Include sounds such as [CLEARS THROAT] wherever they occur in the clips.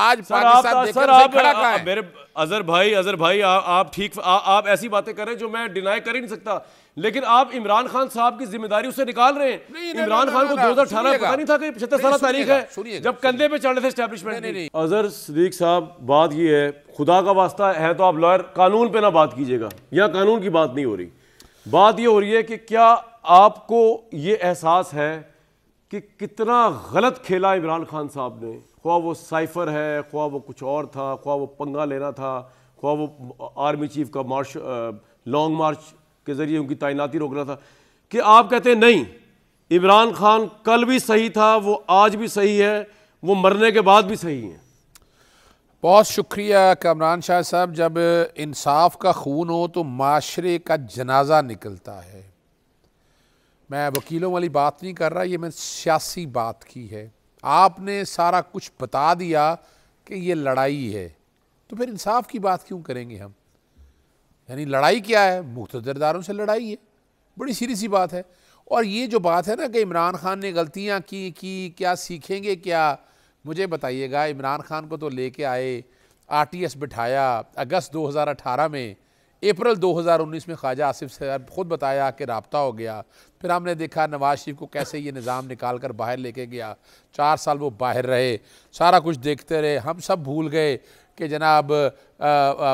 आज सर आप सर आप, खड़ा आ, है। मेरे अजहर भाई अजहर भाई आ, आप ठीक आप ऐसी बातें करें जो मैं डिनाई कर ही नहीं सकता लेकिन आप इमरान खान साहब की जिम्मेदारी उससे निकाल रहे हैं इमरान खान को 2018 पता नहीं था कि पचहत्तर साल तारीख है जब कंधे पे चढ़ रहे थे अजहर सदीक साहब बात यह है खुदा का वास्ता है तो आप लॉयर कानून पे ना बात कीजिएगा यहाँ कानून की बात नहीं हो रही बात यह हो रही है कि क्या आपको ये एहसास है कि कितना गलत खेला इमरान खान साहब ने ख्वा वो साइफ़र है ख्वा वो कुछ और था ख्वा वो पंगा लेना था ख्वा वो आर्मी चीफ का मार्च लॉन्ग मार्च के ज़रिए उनकी तैनाती रोकना था कि आप कहते हैं नहीं इमरान खान कल भी सही था वो आज भी सही है वो मरने के बाद भी सही है बहुत शुक्रिया कमरान शाह साहब जब इंसाफ का खून हो तो माशरे का जनाजा निकलता है मैं वकीलों वाली बात नहीं कर रहा ये मैं सियासी बात की है आपने सारा कुछ बता दिया कि ये लड़ाई है तो फिर इंसाफ की बात क्यों करेंगे हम यानी लड़ाई क्या है मुख्तरदारों से लड़ाई है बड़ी सीधी सी बात है और ये जो बात है ना कि इमरान खान ने गलतियाँ की कि क्या सीखेंगे क्या मुझे बताइएगा इमरान खान को तो लेके आए आर टी एस बिठाया अगस्त 2018 में अप्रैल 2019 में ख्वाजा आसिफ से ख़ुद बताया कि रबता हो गया फिर हमने देखा नवाज शरीफ को कैसे ये निज़ाम निकाल कर बाहर लेके गया चार साल वो बाहर रहे सारा कुछ देखते रहे हम सब भूल गए कि जनाब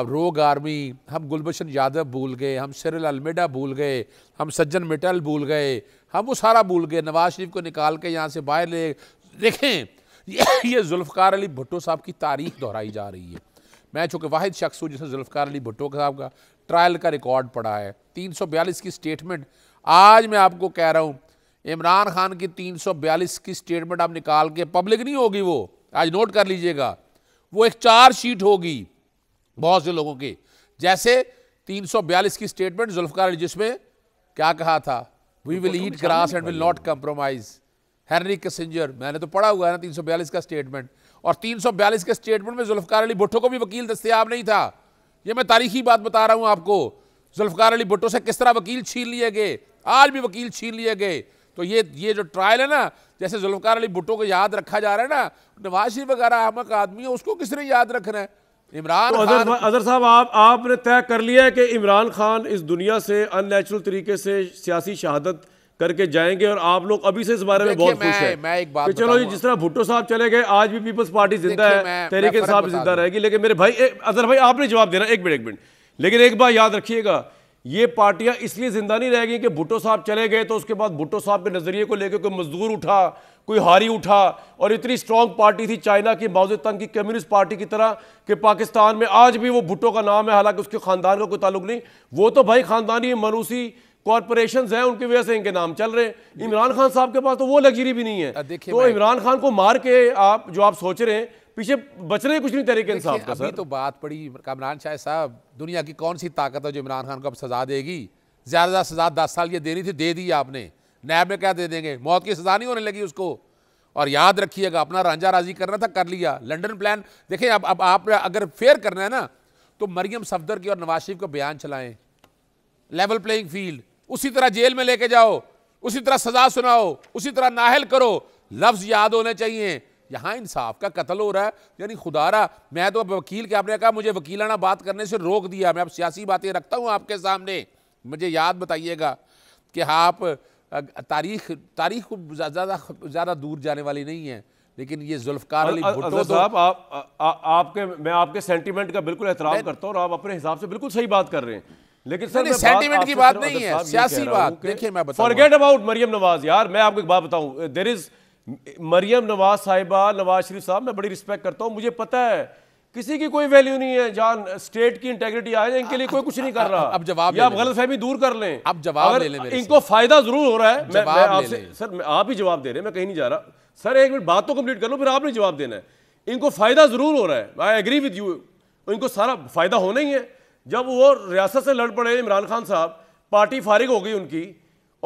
रोग आर्मी हम गुलबशन यादव भूल गए हम सिरल अलमेडा भूल गए हम सज्जन मिटल भूल गए हम वो सारा भूल गए नवाज शरीफ को निकाल के यहाँ से बाहर ले देखें ये जुल्फ़ार अली भुट्टो साहब की तारीख दोहराई जा रही है मैं चूँकि वाद शख्स हूँ जिसने जुल्फ़ार अली भुट्टो साहब का ट्रायल का रिकॉर्ड पड़ा है 342 की स्टेटमेंट आज मैं आपको कह रहा हूँ इमरान खान की 342 की स्टेटमेंट आप निकाल के पब्लिक नहीं होगी वो आज नोट कर लीजिएगा वो एक चार शीट होगी बहुत से लोगों की जैसे 342 की स्टेटमेंट जुल्फकार जिसमें क्या कहा था we will eat grass and will not compromise Henry Kissinger मैंने तो पढ़ा हुआ है ना 342 का स्टेटमेंट और 342 के स्टेटमेंट में जुल्फकार अली भुट्टो को भी वकील दस्तियाब नहीं था ये मैं तारीखी बात बता रहा हूँ आपको जुल्फकार अली भुट्टो से किस तरह वकील छीन लिए गए आज भी वकील छीन लिए गए तो ये ये जो ट्रायल है ना जैसे जुल्फकार अली भुट्टो को याद रखा जा रहा है ना नवाज शरीफ वगैरह अहमक आदमी है उसको किसने याद रखना है इमरान तो अजर, अजहर साहब आप आपने तय कर लिया है कि इमरान खान इस दुनिया से अननेचुरल तरीके से सियासी शहादत करके जाएंगे और आप लोग अभी से इस बारे में बहुत खुश हैं मैं एक बात चलो जिस तरह भुट्टो साहब चले गए आज भी पीपल्स पार्टी जिंदा है तरीके साहब जिंदा रहेगी लेकिन मेरे भाई अजहर भाई आपने जवाब देना एक मिनट एक मिनट लेकिन एक बार याद रखिएगा ये पार्टियां इसलिए जिंदा नहीं रहेगी कि भुट्टो साहब चले गए तो उसके बाद भुट्टो साहब के नजरिए को लेकर कोई मजदूर उठा कोई हारी उठा और इतनी स्ट्रांग पार्टी थी चाइना की माओजे तंग की कम्युनिस्ट पार्टी की तरह कि पाकिस्तान में आज भी वो भुट्टो का नाम है हालांकि उसके खानदान का कोई ताल्लुक नहीं वो तो भाई खानदानी मनूसी कॉरपोरेशन हैं उनकी वजह से इनके नाम चल रहे हैं इमरान खान साहब के पास तो वो लग्जरी भी नहीं है तो इमरान खान को मार के आप जो आप सोच रहे हैं पीछे बच रहे कुछ नहीं तरीके इंसाफ का सर तो बात पड़ी कामरान शाह साहब दुनिया की कौन सी ताकत है जो इमरान खान को अब सजा देगी ज़्यादा ज़्यादा सजा दस साल ये देनी थी दे दी आपने नैब में क्या दे देंगे मौत की सजा नहीं होने लगी उसको और याद रखिएगा अपना रांझा राजी करना था कर लिया लंडन प्लान देखें अब अब आप अगर फेयर करना है ना तो मरियम सफदर की और नवाज शरीफ का बयान चलाएं लेवल प्लेइंग फील्ड उसी तरह जेल में लेके जाओ उसी तरह सजा सुनाओ उसी तरह नाहल करो लफ्ज याद होने चाहिए यहाँ इंसाफ का कत्ल हो रहा है यानी खुदारा मैं तो अब वकील के आपने कहा मुझे वकीलाना बात करने से रोक दिया मैं अब सियासी बातें रखता हूँ आपके सामने मुझे याद बताइएगा कि आप तारीख तारीख को ज़्यादा ज़्यादा दूर जाने वाली नहीं है लेकिन ये जुल्फकार अली भुट्टो तो साहब आप आपके मैं आपके सेंटीमेंट का बिल्कुल एहतराम करता हूँ और आप अपने हिसाब से बिल्कुल सही बात कर रहे हैं लेकिन सर सेंटीमेंट की बात नहीं है सियासी बात देखिए मैं फॉरगेट अबाउट मरियम नवाज यार मैं आपको एक बात बताऊं देर इज मरियम नवाज साहिबा नवाज शरीफ साहब मैं बड़ी रिस्पेक्ट करता हूं मुझे पता है किसी की कोई वैल्यू नहीं है जान स्टेट की इंटेग्रिटी आए इनके लिए कोई कुछ नहीं कर रहा अब जवाब या आप गलत फहमी दूर कर लें अब जवाब ले लें इनको फायदा जरूर हो रहा है मैं, मैं आपसे सर मैं आप ही जवाब दे रहे हैं मैं कहीं नहीं जा रहा सर एक मिनट बात तो कंप्लीट कर लो फिर आपने जवाब देना है इनको फायदा जरूर हो रहा है आई एग्री विद यू इनको सारा फायदा होना ही है जब वो रियासत से लड़ पड़े इमरान खान साहब पार्टी फारिग हो गई उनकी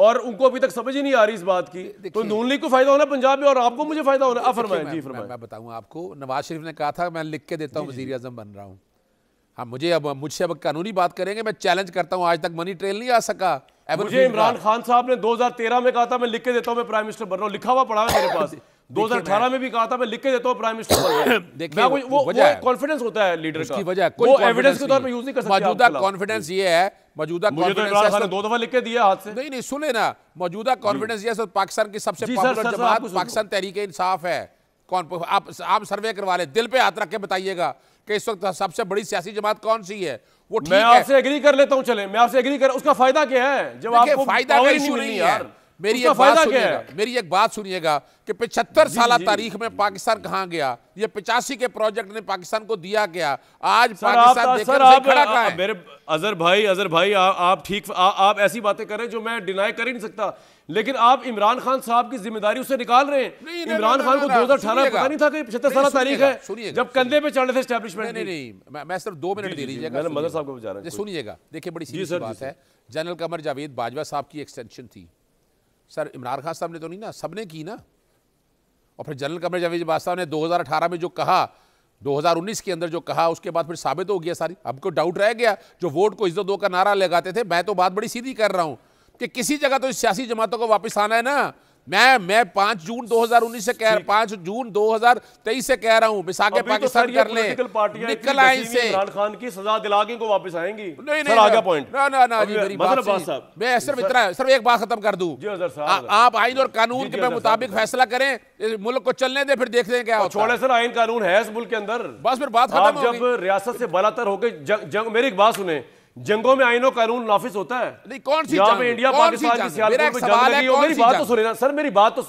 और उनको अभी तक समझ ही नहीं आ रही इस बात की तो नून लीग को फायदा होना पंजाब में और आपको मुझे फायदा होना आप जी फरमाएं मैं बताऊँ आपको नवाज शरीफ ने कहा था मैं लिख के देता हूं वजीर अजम बन रहा हूं हाँ मुझे अब मुझसे अब कानूनी बात करेंगे मैं चैलेंज करता हूं आज तक मनी ट्रेल नहीं आ सका मुझे इमरान खान साहब ने 2013 में कहा था मैं लिख के देता हूं मैं प्राइम मिनिस्टर बन रहा हूं लिखा हुआ पड़ा मेरे [LAUGHS] पास 2018 में भी कहा था मैं लिख के देता हूँ प्राइम [COUGHS] मिनिस्टर वो, कॉन्फिडेंस होता है लीडर की वजह एविडेंस के तौर पर यूज नहीं कर सकता मौजूदा कॉन्फिडेंस ये है मौजूदा कॉन्फिडेंस तो दो दफा लिख के दिया हाथ से नहीं नहीं सुने ना मौजूदा कॉन्फिडेंस ये पाकिस्तान की सबसे पाकिस्तान तहरीके इंसाफ है कौन आप आप सर्वे करवा ले दिल पे हाथ रख के बताइएगा कि इस वक्त सबसे बड़ी सियासी जमात कौन सी है वो मैं आपसे एग्री कर लेता हूं चले मैं आपसे एग्री कर उसका फायदा क्या है जब आपको फायदा का इशू नहीं है मेरी एक बात सुनिएगा मेरी एक बात सुनिएगा कि पिछहत्तर साल तारीख में पाकिस्तान कहाँ गया ये पिचासी के प्रोजेक्ट ने पाकिस्तान को दिया गया आज पाकिस्तान तो- मेरे अजहर भाई अजहर भाई आप ठीक आप ऐसी बातें करें जो मैं डिनाई कर ही नहीं सकता लेकिन आप इमरान खान साहब की जिम्मेदारी उसे निकाल रहे हैं इमरान खान को दो हजार अठारह पता नहीं था कि पचहत्तर साल तारीख है जब कंधे पे चढ़ रहे थे स्टैब्लिशमेंट नहीं नहीं मैं सिर्फ दो मिनट दे दीजिएगा सुनिएगा देखिए बड़ी सीधी बात है जनरल कमर जावेद बाजवा साहब की एक्सटेंशन थी सर इमरान खान साहब ने तो नहीं ना सब ने की ना और फिर जनरल कमर जावेद बादशाह साहब ने 2018 में जो कहा 2019 के अंदर जो कहा उसके बाद फिर साबित हो गया सारी हमको डाउट रह गया जो वोट को इज्जत दो का नारा लगाते थे मैं तो बात बड़ी सीधी कर रहा हूँ कि किसी जगह तो इस सियासी जमातों को वापस आना है ना मैं मैं पांच जून 2019 से कह रहा पांच जून 2023 से कह रहा हूँ बिसाके तो पाकिस्तान तो कर ले निकल आए से इमरान खान की सजा दिला के को वापस आएंगी नहीं नहीं आगे पॉइंट ना ना ना जी मेरी बात साहब मैं सिर्फ इतना सिर्फ एक बात खत्म कर दूं आप आइन और कानून के मुताबिक फैसला करें मुल्क को चलने दे फिर देख लें क्या छोड़े सर आइन कानून है इस मुल्क के अंदर बस फिर बात खत्म जब रियासत से बलातर होकर मेरी एक बात सुने जंगों में आइनो कानून नाफिस होता है नहीं कौन सी इंडिया पाकिस्तान की मेरी बात तो सुने सर मेरी बात तो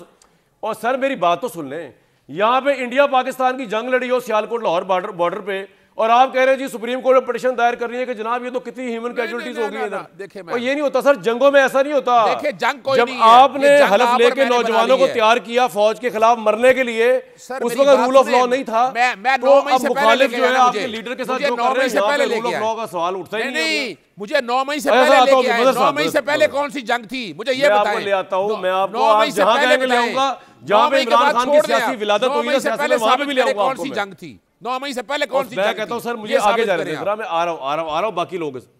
और सर मेरी बात तो सुन लें यहाँ पे इंडिया पाकिस्तान की जंग लड़ी हो सियालकोट लाहौर बॉर्डर बॉर्डर पे और आप कह रहे हैं जी सुप्रीम कोर्ट में पटिशन दायर कर रही है कि जनाब ये तो कितनी ह्यूमन कैजुअलिटीज हो गई होगी देखे मैं। और ये नहीं होता सर जंगों में ऐसा नहीं होता देखे जंग कोई जब नहीं आपने हलफ लेके नौजवानों को तैयार किया फौज के खिलाफ मरने के लिए उस वक्त रूल ऑफ लॉ नहीं था तो मुखालिफ जो है आपके लीडर के साथ जो कर रहे हैं रूल ऑफ लॉ का सवाल उठता ही नहीं मुझे नौ मई से पहले तो लेके आए नौ मई से पहले कौन सी जंग थी मुझे ये बताएं ले आता हूँ मैं आपको नौ मई से पहले ले आऊंगा जहाँ पे इमरान खान की सियासी विलादत हुई है वहाँ पे भी ले आऊंगा कौन सी जंग थी नौ मई से पहले कौन सी मैं कहता हूँ सर मुझे आगे जा रहे हैं मैं आ रहा हूँ आ रहा हूँ आ रहा हूँ बाकी लोगों से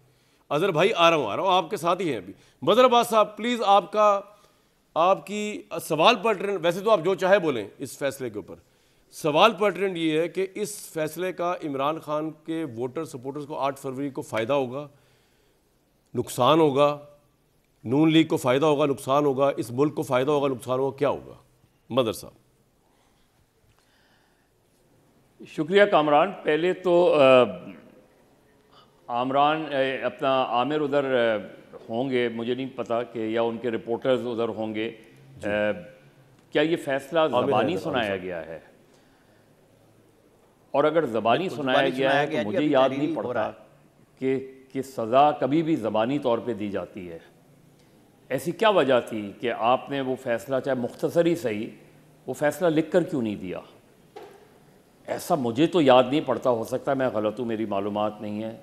अजहर भाई आ रहा हूँ आ रहा हूँ आपके साथ ही हैं अभी बजर साहब प्लीज़ आपका आपकी सवाल पर्टरेंट वैसे तो आप जो चाहे बोलें इस फैसले के ऊपर सवाल पर्टरेंट ये है कि इस फैसले का इमरान खान के वोटर सपोर्टर्स को आठ फरवरी को फ़ायदा होगा नुकसान होगा नून लीग को फ़ायदा होगा नुकसान होगा इस मुल्क को फ़ायदा होगा नुकसान होगा क्या होगा मदर साहब शुक्रिया कामरान पहले तो आमरान अपना आमिर उधर होंगे मुझे नहीं पता कि या उनके रिपोर्टर्स उधर होंगे आ, क्या ये फैसला ज़बानी सुनाया गया है और अगर ज़बानी सुनाया गया है तो मुझे याद नहीं पड़ता कि कि सज़ा कभी भी ज़बानी तौर पे दी जाती है ऐसी क्या वजह थी कि आपने वो फ़ैसला चाहे मुख्तसरी ही सही वो फ़ैसला लिख कर क्यों नहीं दिया ऐसा मुझे तो याद नहीं पड़ता हो सकता मैं गलत हूँ मेरी मालूम नहीं है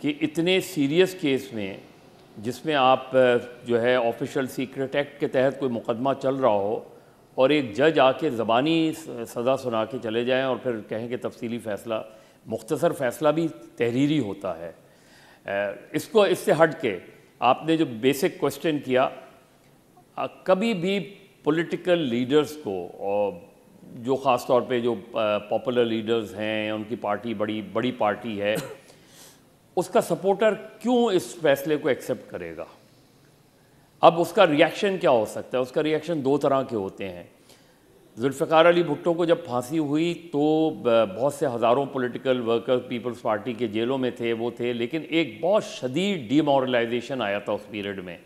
कि इतने सीरियस केस में जिसमें आप जो है ऑफिशियल सीक्रेट एक्ट के तहत कोई मुकदमा चल रहा हो और एक जज आके ज़बानी सज़ा सुना के चले जाएं और फिर कहें कि तफसीली फ़ैसला मुख्तसर फ़ैसला भी तहरीरी होता है इसको इससे हट के आपने जो बेसिक क्वेश्चन किया कभी भी पॉलिटिकल लीडर्स को और जो ख़ास तौर पे जो पॉपुलर लीडर्स हैं उनकी पार्टी बड़ी बड़ी पार्टी है [COUGHS] उसका सपोर्टर क्यों इस फैसले को एक्सेप्ट करेगा अब उसका रिएक्शन क्या हो सकता है उसका रिएक्शन दो तरह के होते हैं जुल्फार अली भुट्टो को जब फांसी हुई तो बहुत से हज़ारों पॉलिटिकल वर्कर्स पीपल्स पार्टी के जेलों में थे वो थे लेकिन एक बहुत शदीद डीमोरलाइजेशन आया था उस पीरियड में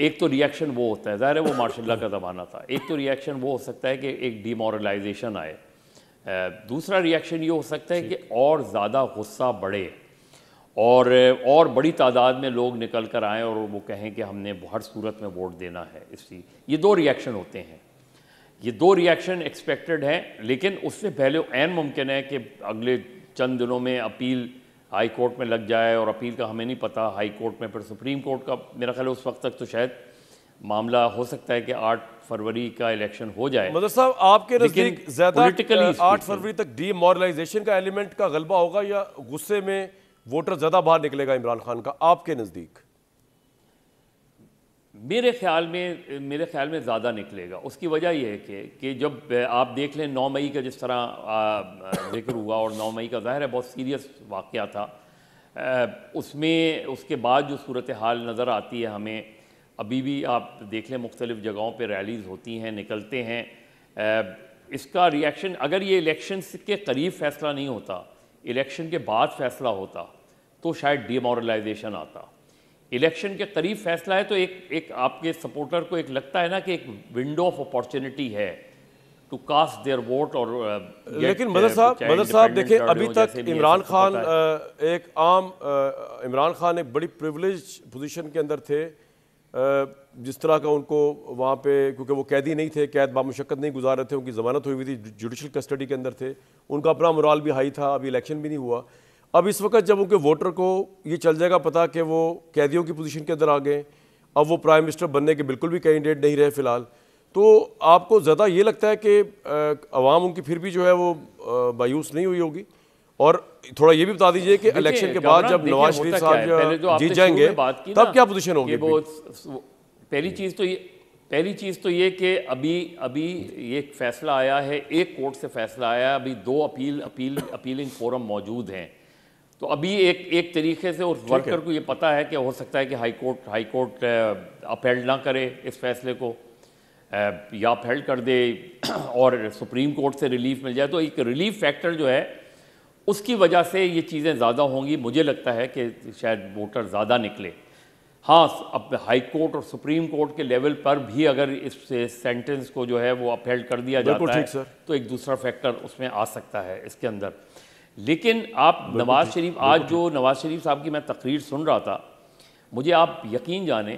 एक तो रिएक्शन वो होता है ज़ाहिर है वो मार्शल का ज़माना था एक तो रिएक्शन वो हो सकता है कि एक डिमोरलाइजेशन आए दूसरा रिएक्शन ये हो सकता है कि और ज़्यादा गुस्सा बढ़े और और बड़ी तादाद में लोग निकल कर आएँ और वो कहें कि हमने हर सूरत में वोट देना है इसी ये दो रिएक्शन होते हैं ये दो रिएक्शन एक्सपेक्टेड हैं लेकिन उससे पहले एन मुमकिन है कि अगले चंद दिनों में अपील हाई कोर्ट में लग जाए और अपील का हमें नहीं पता हाई कोर्ट में फिर सुप्रीम कोर्ट का मेरा ख्याल उस वक्त तक तो शायद मामला हो सकता है कि आठ फरवरी का इलेक्शन हो जाए मदर साहब आपके नज़दीक ज़्यादा आठ फरवरी तक डीमोरलाइजेशन का एलिमेंट का गलबा होगा या गुस्से में वोटर ज़्यादा बाहर निकलेगा इमरान खान का आपके नज़दीक मेरे ख्याल में मेरे ख्याल में ज़्यादा निकलेगा उसकी वजह यह है कि कि जब आप देख लें नौ मई का जिस तरह जिक्र हुआ और नौ मई का ज़ाहिर है बहुत सीरियस वाक़ था उसमें उसके बाद जो सूरत हाल नज़र आती है हमें अभी भी आप देख लें मुख्तलिफ़ जगहों पर रैलीज़ होती हैं निकलते हैं इसका रिएक्शन अगर ये इलेक्शन के करीब फ़ैसला नहीं होता इलेक्शन के बाद फ़ैसला होता तो शायद डीमोरलाइजेशन आता इलेक्शन के करीब फैसला है तो एक एक आपके सपोर्टर को एक लगता है ना कि एक विंडो ऑफ अपॉर्चुनिटी है टू कास्ट देयर वोट और uh, लेकिन मदर साहब मदर साहब देखिए अभी तक इमरान खान uh, एक आम uh, इमरान खान एक बड़ी प्रिविलेज पोजीशन के अंदर थे जिस तरह का उनको वहाँ पे क्योंकि वो कैदी नहीं थे कैद बामशक्क़त नहीं गुजार रहे थे उनकी ज़मानत हुई हुई थी जुडिशल कस्टडी के अंदर थे उनका अपना मुराल भी हाई था अभी इलेक्शन भी नहीं हुआ अब इस वक्त जब उनके वोटर को ये चल जाएगा पता कि वो कैदियों की पोजीशन के अंदर आ गए अब वो प्राइम मिनिस्टर बनने के बिल्कुल भी कैंडिडेट नहीं रहे फ़िलहाल तो आपको ज़्यादा ये लगता है कि आवाम उनकी फिर भी जो है वो मायूस नहीं हुई होगी और थोड़ा ये भी बता दीजिए कि इलेक्शन के बाद जब नवाज शरीफ साहब तो जीत जाएंगे तब क्या पोजिशन होगी पहली चीज़ तो ये पहली चीज़ तो ये कि अभी अभी ये फैसला आया है एक कोर्ट से फैसला आया है अभी दो अपील अपील अपीलिंग फोरम मौजूद हैं तो अभी एक एक तरीके से उस वर्कर को ये पता है कि हो सकता है कि high court high court upheld ना करे इस फैसले को या अपहेल्ड कर दे [CLEARS THROAT] और सुप्रीम कोर्ट से रिलीफ मिल जाए तो एक रिलीफ फैक्टर जो है उसकी वजह से ये चीज़ें ज़्यादा होंगी मुझे लगता है कि शायद वोटर ज़्यादा निकले हाँ अब हाई कोर्ट और सुप्रीम कोर्ट के लेवल पर भी अगर इस सेंटेंस को जो है वो अपहेल्ड कर दिया जाता है तो एक दूसरा फैक्टर उसमें आ सकता है इसके अंदर लेकिन आप नवाज़ शरीफ आज जो नवाज़ शरीफ साहब की मैं तकरीर सुन रहा था मुझे आप यकीन जाने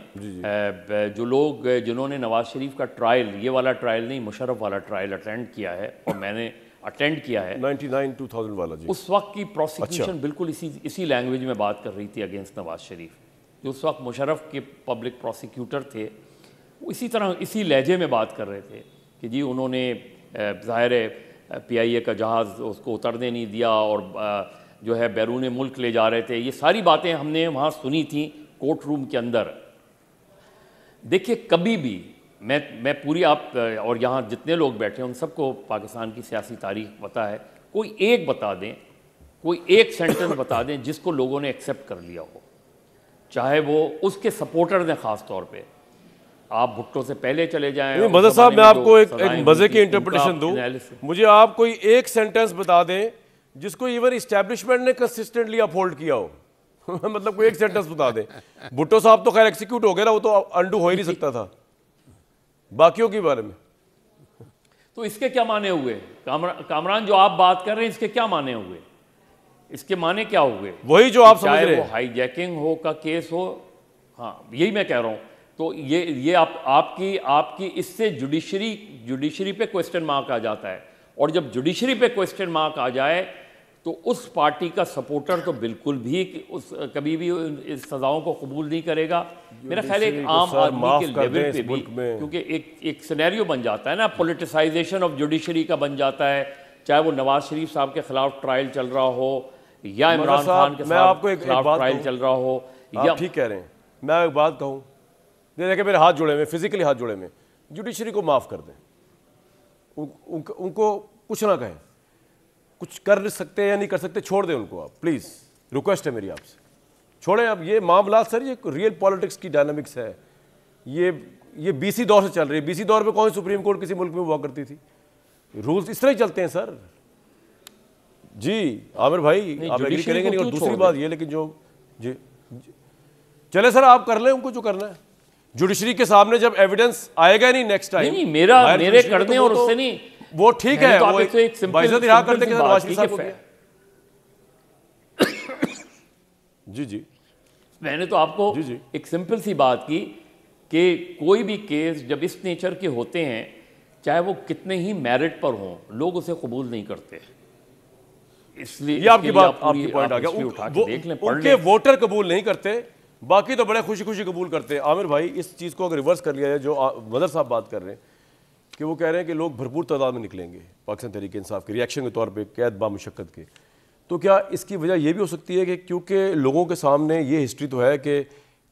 जो लोग जिन्होंने नवाज़ शरीफ का ट्रायल ये वाला ट्रायल नहीं मुशरफ वाला ट्रायल अटेंड किया है और मैंने अटेंड किया है 99 2000 वाला जी उस वक्त की अच्छा। प्रोसिक्यूशन अच्छा। बिल्कुल इसी इसी लैंग्वेज में बात कर रही थी अगेंस्ट नवाज़ शरीफ जो उस वक्त मुशरफ के पब्लिक प्रोसिक्यूटर थे इसी तरह इसी लहजे में बात कर रहे थे कि जी उन्होंने ज़ाहिर है पीआईए का जहाज़ उसको उतरने नहीं दिया और जो है बैरून मुल्क ले जा रहे थे ये सारी बातें हमने वहाँ सुनी थी कोर्ट रूम के अंदर देखिए कभी भी मैं मैं पूरी आप और यहाँ जितने लोग बैठे हैं उन सबको पाकिस्तान की सियासी तारीख पता है कोई एक बता दें कोई एक सेंटेंस बता दें जिसको लोगों ने एक्सेप्ट कर लिया हो चाहे वो उसके सपोर्टर दें ख़ास तौर पे आप भुट्टो से पहले चले जाएं मदर साहब मैं आपको एक, एक मज़े की इंटरप्रिटेशन दूं मुझे आप कोई एक सेंटेंस बता दें जिसको इवन इस्टेब्लिशमेंट ने कंसिस्टेंटली अपहोल्ड किया हो [LAUGHS] मतलब कोई एक सेंटेंस बता दें भुट्टो साहब तो खैर एक्सिक्यूट हो गया ना वो तो अंडू हो ही नहीं सकता था बाकियों के बारे में तो इसके क्या माने हुए कामरान जो आप बात कर रहे हैं इसके क्या माने हुए इसके माने क्या हुए वही जो आप समझ रहे हैं हाईजैकिंग हो का केस हो हाँ यही मैं कह रहा हूं तो ये ये आप आपकी आपकी इससे जुडिशरी जुडिशरी पे क्वेश्चन मार्क आ जाता है और जब जुडिशरी पे क्वेश्चन मार्क आ जाए तो उस पार्टी का सपोर्टर तो बिल्कुल भी उस कभी भी इस सजाओं को कबूल नहीं करेगा मेरा ख्याल एक आम आदमी के लेवल पे भी क्योंकि एक एक सिनेरियो बन जाता है ना पोलिटिसाइजेशन ऑफ जुडिशरी का बन जाता है चाहे वो नवाज शरीफ साहब के खिलाफ ट्रायल चल रहा हो या इमरान खान के खिलाफ ट्रायल चल रहा हो या ठीक कह रहे हैं मैं एक बात कहूँ दे देखे मेरे हाथ जुड़े हुए फिजिकली हाथ जुड़े हुए जुडिशरी को माफ़ कर दें उन, उन, उनको कुछ ना कहें कुछ कर सकते हैं या नहीं कर सकते छोड़ दें उनको आप प्लीज़ रिक्वेस्ट है मेरी आपसे छोड़ें आप ये मामला सर ये रियल पॉलिटिक्स की डायनामिक्स है ये ये बीसी दौर से चल रही है बीसी दौर में कौन सुप्रीम कोर्ट किसी मुल्क में हुआ करती थी रूल्स इस तरह ही चलते हैं सर जी आमिर भाई आप एग्री करेंगे नहीं और दूसरी बात ये लेकिन जो जी चले सर आप कर लें उनको जो करना है जुडिशरी के सामने जब एविडेंस आएगा नहीं नेक्स्ट टाइम नहीं मेरा मेरे करने तो और उससे तो नहीं वो ठीक है तो वो तो एक, सिंपल [COUGHS] जी जी मैंने तो आपको जी जी एक सिंपल सी बात की कि कोई भी केस जब इस नेचर के होते हैं चाहे वो कितने ही मेरिट पर हों लोग उसे कबूल नहीं करते इसलिए ये आपकी बात आपकी पॉइंट आ गया देख लें उनके वोटर कबूल नहीं करते बाकी तो बड़े खुशी खुशी कबूल करते हैं आमिर भाई इस चीज़ को अगर रिवर्स कर लिया जाए जो मदर साहब बात कर रहे हैं कि वो कह रहे हैं कि लोग भरपूर तादाद में निकलेंगे पाकिस्तान तरीके इंसाफ के रिएक्शन के तौर पर कैद बामशक्क़त के तो क्या इसकी वजह यह भी हो सकती है कि क्योंकि लोगों के सामने ये हिस्ट्री तो है कि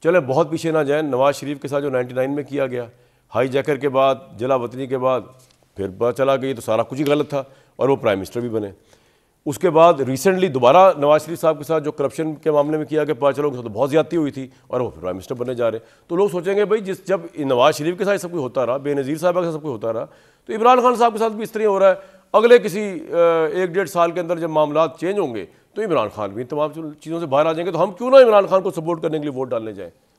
चले बहुत पीछे ना जाए नवाज शरीफ के साथ जो नाइन में किया गया हाई जैकर के बाद जला वतनी के बाद फिर चला गई तो सारा कुछ ही गलत था और वो प्राइम मिनिस्टर भी बने उसके बाद रिसेंटली दोबारा नवाज शरीफ साहब के साथ जो करप्शन के मामले में किया गया पाँच लोगों के साथ बहुत ज़्यादा हुई थी और वो प्राइम मिनिस्टर बनने जा रहे तो लोग सोचेंगे भाई जिस जब नवाज शरीफ के साथ सब कुछ होता रहा बेनज़ीर साहब के साथ सब कुछ होता रहा तो इमरान खान साहब के साथ भी इस तरह हो रहा है अगले किसी एक डेढ़ साल के अंदर जब मामला चेंज होंगे तो इमरान खान भी तमाम चीज़ों से बाहर आ जाएंगे तो हम क्यों ना इमरान खान को सपोर्ट करने के लिए वोट डालने जाएँ